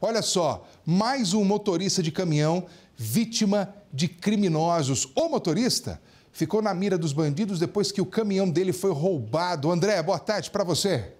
Olha só, mais um motorista de caminhão vítima de criminosos. O motorista ficou na mira dos bandidos depois que o caminhão dele foi roubado. André, boa tarde para você.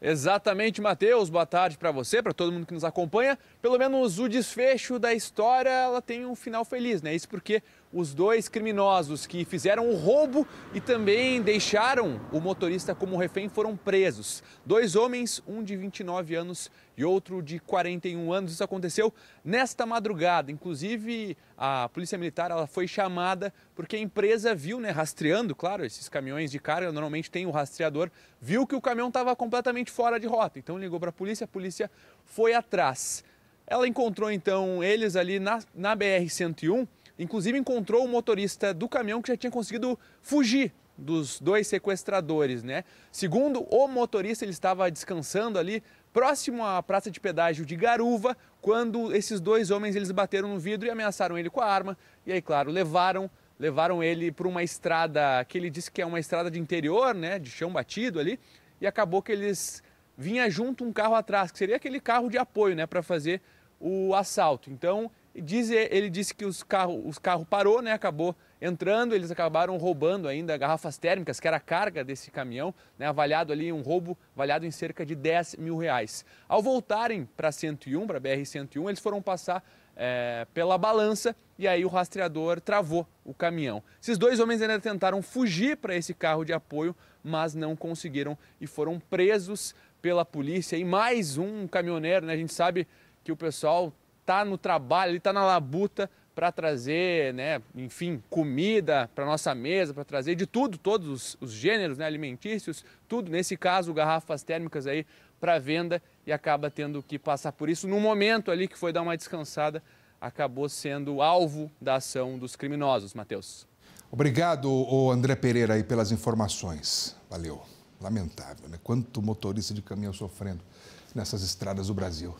Exatamente, Matheus. Boa tarde para você, para todo mundo que nos acompanha. Pelo menos o desfecho da história, ela tem um final feliz, né? Isso porque os dois criminosos que fizeram o roubo e também deixaram o motorista como refém foram presos. Dois homens, um de 29 anos e outro de 41 anos. Isso aconteceu nesta madrugada. Inclusive, a Polícia Militar ela foi chamada porque a empresa viu, né, rastreando, claro, esses caminhões de carga normalmente tem o um rastreador, viu que o caminhão estava completamente fora de rota. Então ligou para a polícia, a polícia foi atrás. Ela encontrou então eles ali na, na BR-101, inclusive encontrou o motorista do caminhão que já tinha conseguido fugir dos dois sequestradores, né? Segundo o motorista, ele estava descansando ali próximo à praça de pedágio de Garuva, quando esses dois homens eles bateram no vidro e ameaçaram ele com a arma. E aí, claro, levaram levaram ele para uma estrada que ele disse que é uma estrada de interior, né, de chão batido ali, e acabou que eles vinha junto um carro atrás, que seria aquele carro de apoio, né, para fazer o assalto. Então, Diz, ele disse que os carros os carro parou, né? Acabou entrando, eles acabaram roubando ainda garrafas térmicas, que era a carga desse caminhão, né? Avaliado ali, um roubo avaliado em cerca de 10 mil reais. Ao voltarem para 101, para BR-101, eles foram passar é, pela balança e aí o rastreador travou o caminhão. Esses dois homens ainda tentaram fugir para esse carro de apoio, mas não conseguiram e foram presos pela polícia. E mais um caminhoneiro, né? A gente sabe que o pessoal está no trabalho, ele está na labuta para trazer, né, enfim, comida para nossa mesa, para trazer de tudo, todos os, os gêneros né, alimentícios, tudo, nesse caso, garrafas térmicas aí para venda e acaba tendo que passar por isso no momento ali que foi dar uma descansada, acabou sendo alvo da ação dos criminosos, Matheus. Obrigado, André Pereira, aí pelas informações. Valeu. Lamentável, né? Quanto motorista de caminhão sofrendo nessas estradas do Brasil.